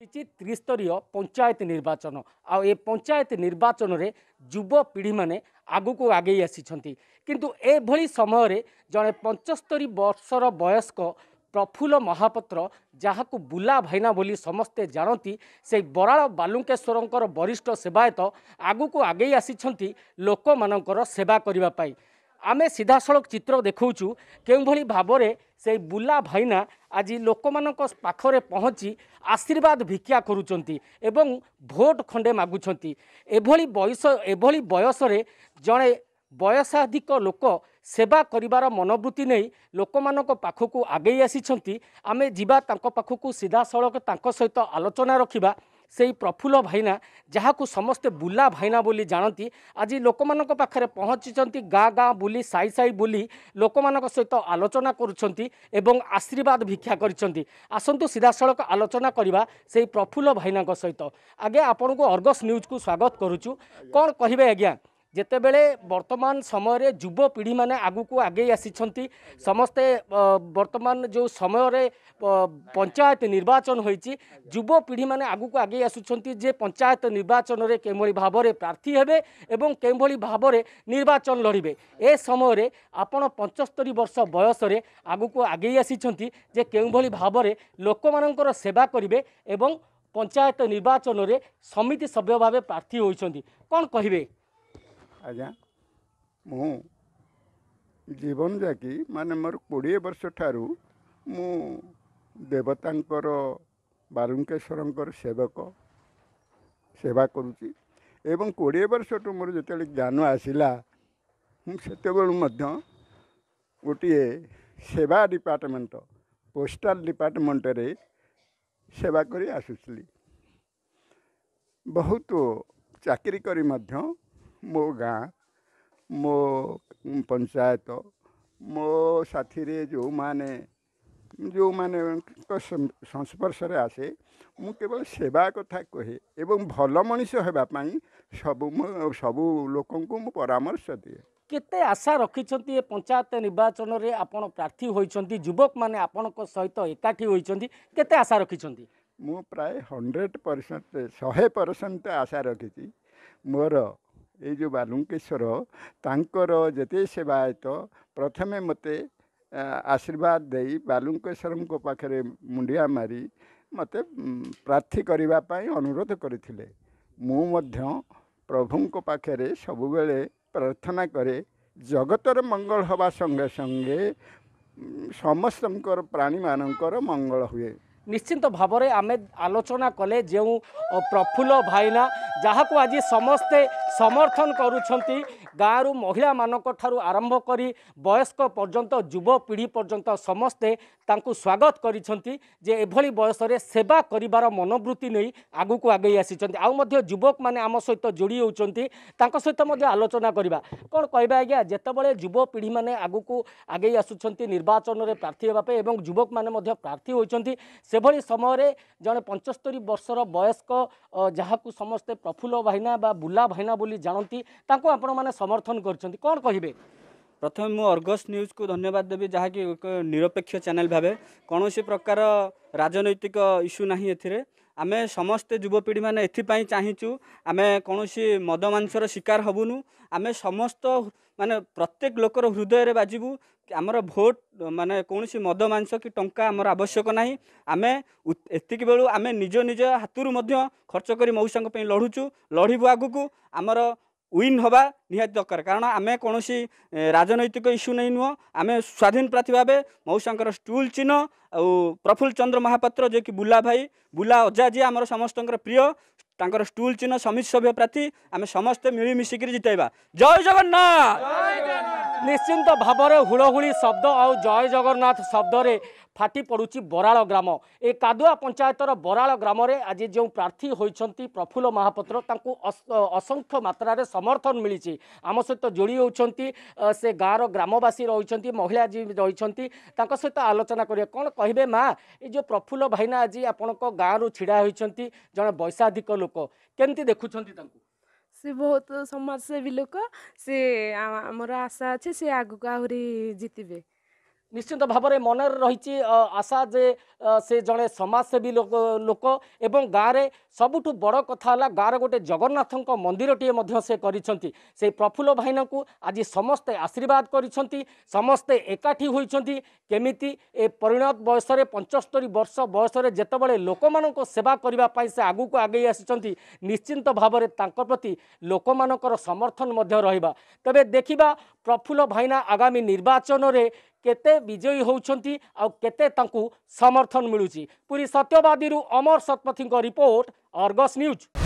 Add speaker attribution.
Speaker 1: ରହିଛି ତ୍ରିସ୍ତରୀୟ ପଞ୍ଚାୟତ ନିର୍ବାଚନ ଆଉ ଏ ପଞ୍ଚାୟତ ନିର୍ବାଚନରେ ଯୁବପିଢ଼ିମାନେ ଆଗକୁ ଆଗେଇ ଆସିଛନ୍ତି କିନ୍ତୁ ଏଭଳି ସମୟରେ ଜଣେ ପଞ୍ଚସ୍ତରୀ ବର୍ଷର ବୟସ୍କ ପ୍ରଫୁଲ୍ଲ ମହାପାତ୍ର ଯାହାକୁ ବୁଲା ଭାଇନା ବୋଲି ସମସ୍ତେ ଜାଣନ୍ତି ସେହି ବରାଳ ବାଲୁଙ୍କେଶ୍ୱରଙ୍କର ବରିଷ୍ଠ ସେବାୟତ ଆଗକୁ ଆଗେଇ ଆସିଛନ୍ତି ଲୋକମାନଙ୍କର ସେବା କରିବା ପାଇଁ ଆମେ ସିଧାସଳଖ ଚିତ୍ର ଦେଖାଉଛୁ କେଉଁଭଳି ଭାବରେ ସେଇ ବୁଲା ଭାଇନା ଆଜି ଲୋକମାନଙ୍କ ପାଖରେ ପହଞ୍ଚି ଆଶୀର୍ବାଦ ଭିକ୍ଷା କରୁଛନ୍ତି ଏବଂ ଭୋଟ ଖଣ୍ଡେ ମାଗୁଛନ୍ତି ଏଭଳି ବୟସ ଏଭଳି ବୟସରେ ଜଣେ ବୟସାଧିକ ଲୋକ ସେବା କରିବାର ମନୋବୃତ୍ତି ନେଇ ଲୋକମାନଙ୍କ ପାଖକୁ ଆଗେଇ ଆସିଛନ୍ତି ଆମେ ଯିବା ତାଙ୍କ ପାଖକୁ ସିଧାସଳଖ ତାଙ୍କ ସହିତ ଆଲୋଚନା ରଖିବା ସେଇ ପ୍ରଫୁଲ୍ଲ ଭାଇନା ଯାହାକୁ ସମସ୍ତେ ବୁଲା ଭାଇନା ବୋଲି ଜାଣନ୍ତି ଆଜି ଲୋକମାନଙ୍କ ପାଖରେ ପହଞ୍ଚିଛନ୍ତି ଗାଁ ଗାଁ ବୁଲି ସାଇ ସାଇ ବୁଲି ଲୋକମାନଙ୍କ ସହିତ ଆଲୋଚନା କରୁଛନ୍ତି ଏବଂ ଆଶୀର୍ବାଦ ଭିକ୍ଷା କରିଛନ୍ତି ଆସନ୍ତୁ ସିଧାସଳଖ ଆଲୋଚନା କରିବା ସେଇ ପ୍ରଫୁଲ୍ଲ ଭାଇନାଙ୍କ ସହିତ ଆଜ୍ଞା ଆପଣଙ୍କୁ ଅର୍ଗସ୍ ନ୍ୟୁଜ୍କୁ ସ୍ୱାଗତ କରୁଛୁ କ'ଣ କହିବେ ଆଜ୍ଞା ଯେତେବେଳେ ବର୍ତ୍ତମାନ ସମୟରେ ଯୁବପିଢ଼ିମାନେ ଆଗକୁ ଆଗେଇ ଆସିଛନ୍ତି ସମସ୍ତେ ବର୍ତ୍ତମାନ ଯେଉଁ ସମୟରେ ପଞ୍ଚାୟତ ନିର୍ବାଚନ ହୋଇଛି ଯୁବପିଢ଼ିମାନେ ଆଗକୁ ଆଗେଇ ଆସୁଛନ୍ତି ଯେ ପଞ୍ଚାୟତ ନିର୍ବାଚନରେ କେଉଁଭଳି ଭାବରେ ପ୍ରାର୍ଥୀ ହେବେ ଏବଂ କେଉଁଭଳି ଭାବରେ ନିର୍ବାଚନ ଲଢ଼ିବେ ଏ ସମୟରେ ଆପଣ ପଞ୍ଚସ୍ତରୀ ବର୍ଷ ବୟସରେ ଆଗକୁ ଆଗେଇ ଆସିଛନ୍ତି ଯେ କେଉଁଭଳି ଭାବରେ ଲୋକମାନଙ୍କର ସେବା କରିବେ ଏବଂ ପଞ୍ଚାୟତ ନିର୍ବାଚନରେ ସମିତି ସଭ୍ୟ ଭାବେ ପ୍ରାର୍ଥୀ ହୋଇଛନ୍ତି କ'ଣ କହିବେ
Speaker 2: ଆଜ୍ଞା ମୁଁ ଜୀବନଯାକି ମାନେ ମୋର କୋଡ଼ିଏ ବର୍ଷ ଠାରୁ ମୁଁ ଦେବତାଙ୍କର ବାରୁଙ୍କେଶ୍ୱରଙ୍କର ସେବକ ସେବା କରୁଛି ଏବଂ କୋଡ଼ିଏ ବର୍ଷଠୁ ମୋର ଯେତେବେଳେ ଜ୍ଞାନ ଆସିଲା ମୁଁ ସେତେବେଳୁ ମଧ୍ୟ ଗୋଟିଏ ସେବା ଡିପାର୍ଟମେଣ୍ଟ ପୋଷ୍ଟାଲ ଡିପାର୍ଟମେଣ୍ଟରେ ସେବା କରି ଆସୁଥିଲି ବହୁତ ଚାକିରି କରି ମଧ୍ୟ ମୋ ଗାଁ ମୋ ପଞ୍ଚାୟତ ମୋ ସାଥିରେ ଯେଉଁମାନେ ଯେଉଁମାନଙ୍କ ସଂସ୍ପର୍ଶରେ ଆସେ ମୁଁ କେବଳ ସେବା କଥା କୁହେ ଏବଂ ଭଲ ମଣିଷ ହେବା ପାଇଁ ସବୁ ସବୁ ଲୋକଙ୍କୁ ମୁଁ ପରାମର୍ଶ ଦିଏ
Speaker 1: କେତେ ଆଶା ରଖିଛନ୍ତି ଏ ପଞ୍ଚାୟତ ନିର୍ବାଚନରେ ଆପଣ ପ୍ରାର୍ଥୀ ହୋଇଛନ୍ତି ଯୁବକମାନେ ଆପଣଙ୍କ ସହିତ ଏକାଠି ହୋଇଛନ୍ତି କେତେ ଆଶା ରଖିଛନ୍ତି
Speaker 2: ମୁଁ ପ୍ରାୟ ହଣ୍ଡ୍ରେଡ଼ ପରସେଣ୍ଟ ଶହେ ପରସେଣ୍ଟ ଆଶା ରଖିଛି ମୋର ଏଇ ଯେଉଁ ବାଲୁଙ୍କେଶ୍ୱର ତାଙ୍କର ଯେତେ ସେବାୟତ ପ୍ରଥମେ ମୋତେ ଆଶୀର୍ବାଦ ଦେଇ ବାଲୁଙ୍କେଶ୍ୱରଙ୍କ ପାଖରେ ମୁଣ୍ଡିଆ ମାରି ମୋତେ ପ୍ରାର୍ଥୀ କରିବା ପାଇଁ ଅନୁରୋଧ କରିଥିଲେ ମୁଁ ମଧ୍ୟ ପ୍ରଭୁଙ୍କ ପାଖରେ ସବୁବେଳେ ପ୍ରାର୍ଥନା କରେ ଜଗତର ମଙ୍ଗଳ ହେବା ସଙ୍ଗେ ସଙ୍ଗେ ସମସ୍ତଙ୍କର ପ୍ରାଣୀମାନଙ୍କର ମଙ୍ଗଳ ହୁଏ
Speaker 1: নিশ্চিন্ত ভাবে আমি আলোচনা কলে যে প্রফুল্ল ভাইনা যাহাকু আজ সমস্তে সমর্থন করুছেন গাঁরু মহিলা মানুষ আরম্ভ করে বয়স্ক পর্যন্ত যুবপিঢ়ি পর্যন্ত সমস্তে তাঁকু স্বাগত করেছেন যে এভাবে বয়সরে সেবা করবার মনোবৃত্তি নেই আগুক আগেই আসিছেন আুবক মানে আমার সহ যোড়ি হচ্ছেন তাঁর সহ আলোচনা করা কম কহবা আজ্ঞা যেতবে যুবপিঢ়ি মানে আগুক আগেই আসুচার নির্বাচনের প্রার্থী হওয়া এবং যুবক মানে প্রার্থী হয়েছেন ସେଭଳି ସମୟରେ ଜଣେ ପଞ୍ଚସ୍ତରୀ ବର୍ଷର ବୟସ୍କ ଯାହାକୁ ସମସ୍ତେ ପ୍ରଫୁଲ୍ଲ ଭାଇନା ବା ବୁଲା ଭାଇନା ବୋଲି ଜାଣନ୍ତି
Speaker 3: ତାଙ୍କୁ ଆପଣମାନେ ସମର୍ଥନ କରିଛନ୍ତି କ'ଣ କହିବେ ପ୍ରଥମେ ମୁଁ ଅର୍ଗସ୍ ନ୍ୟୁଜ୍କୁ ଧନ୍ୟବାଦ ଦେବି ଯାହାକି ଏକ ନିରପେକ୍ଷ ଚ୍ୟାନେଲ୍ ଭାବେ କୌଣସି ପ୍ରକାର ରାଜନୈତିକ ଇସ୍ୟୁ ନାହିଁ ଏଥିରେ ଆମେ ସମସ୍ତେ ଯୁବପିଢ଼ିମାନେ ଏଥିପାଇଁ ଚାହିଁଛୁ ଆମେ କୌଣସି ମଦମାଂସର ଶିକାର ହେବୁନୁ ଆମେ ସମସ୍ତ ମାନେ ପ୍ରତ୍ୟେକ ଲୋକର ହୃଦୟରେ ବାଜିବୁ ଆମର ଭୋଟ୍ ମାନେ କୌଣସି ମଦମାଂସ କି ଟଙ୍କା ଆମର ଆବଶ୍ୟକ ନାହିଁ ଆମେ ଏତିକି ବେଳୁ ଆମେ ନିଜ ନିଜ ହାତରୁ ମଧ୍ୟ ଖର୍ଚ୍ଚ କରି ମଉସାଙ୍କ ପାଇଁ ଲଢ଼ୁଛୁ ଲଢ଼ିବୁ ଆଗକୁ ଆମର উইন হওয়া নিহতি দরকার কারণ আমি কোণী রাজনৈতিক ইস্যু নেই নুহ আমি স্বাধীন প্রার্থী ভাবে মৌসাঙ্কর স্টুল চিহ্ন আউ প্রফুল্ল চন্দ্র মহাপাত্র যে কি বুলা ভাই বুলা অজা যে আমার সমস্ত প্রিয় তাঁর স্টুল চিহ্ন সমিত সভ্য প্রার্থী আমি সমস্তে মিলিমিশিকি জিতাইবা জয় জগন্নাথ ନିଶ୍ଚିନ୍ତ ଭାବରେ ହୁଳହୁଳି ଶବ୍ଦ ଆଉ ଜୟ
Speaker 1: ଜଗନ୍ନାଥ ଶବ୍ଦରେ ଫାଟି ପଡ଼ୁଛି ବରାଳ ଗ୍ରାମ ଏ କାଦୁଆ ପଞ୍ଚାୟତର ବରାଳ ଗ୍ରାମରେ ଆଜି ଯେଉଁ ପ୍ରାର୍ଥୀ ହୋଇଛନ୍ତି ପ୍ରଫୁଲ୍ଲ ମହାପାତ୍ର ତାଙ୍କୁ ଅସଂଖ୍ୟ ମାତ୍ରାରେ ସମର୍ଥନ ମିଳିଛି ଆମ ସହିତ ଯୋଡ଼ି ହେଉଛନ୍ତି ସେ ଗାଁର ଗ୍ରାମବାସୀ ରହିଛନ୍ତି ମହିଳା ଯିଏ ରହିଛନ୍ତି ତାଙ୍କ ସହିତ ଆଲୋଚନା କରିବା କ'ଣ କହିବେ ମାଆ ଏ ଯେଉଁ ପ୍ରଫୁଲ୍ଲ ଭାଇନା ଆଜି ଆପଣଙ୍କ ଗାଁରୁ ଛିଡ଼ା ହୋଇଛନ୍ତି ଜଣେ ବୈଶାଧିକ ଲୋକ କେମିତି ଦେଖୁଛନ୍ତି ତାଙ୍କୁ
Speaker 2: ସେ ବହୁତ ସମାଜସେବୀ
Speaker 1: ଲୋକ ସେ ଆମର ଆଶା ଅଛି ସେ ଆଗକୁ ଆହୁରି ଜିତିବେ ନିଶ୍ଚିନ୍ତ ଭାବରେ ମନରେ ରହିଛି ଆଶା ଯେ ସେ ଜଣେ ସମାଜସେବୀ ଲୋକ ଲୋକ ଏବଂ ଗାଁରେ ସବୁଠୁ ବଡ଼ କଥା ହେଲା ଗାଁର ଗୋଟେ ଜଗନ୍ନାଥଙ୍କ ମନ୍ଦିରଟିଏ ମଧ୍ୟ ସେ କରିଛନ୍ତି ସେ ପ୍ରଫୁଲ୍ଲ ଭାଇନାଙ୍କୁ ଆଜି ସମସ୍ତେ ଆଶୀର୍ବାଦ କରିଛନ୍ତି ସମସ୍ତେ ଏକାଠି ହୋଇଛନ୍ତି କେମିତି ଏ ପରିଣତ ବୟସରେ ପଞ୍ଚସ୍ତରୀ ବର୍ଷ ବୟସରେ ଯେତେବେଳେ ଲୋକମାନଙ୍କ ସେବା କରିବା ପାଇଁ ସେ ଆଗକୁ ଆଗେଇ ଆସିଛନ୍ତି ନିଶ୍ଚିନ୍ତ ଭାବରେ ତାଙ୍କ ପ୍ରତି ଲୋକମାନଙ୍କର ସମର୍ଥନ ମଧ୍ୟ ରହିବା ତେବେ ଦେଖିବା ପ୍ରଫୁଲ୍ଲ ଭାଇନା ଆଗାମୀ ନିର୍ବାଚନରେ କେତେ ବିଜୟୀ ହେଉଛନ୍ତି ଆଉ କେତେ ତାଙ୍କୁ ସମର୍ଥନ ମିଳୁଛି ପୁରୀ ସତ୍ୟବାଦୀରୁ ଅମର ଶତପଥୀଙ୍କ ରିପୋର୍ଟ ଅର୍ଗସ୍ ନ୍ୟୁଜ୍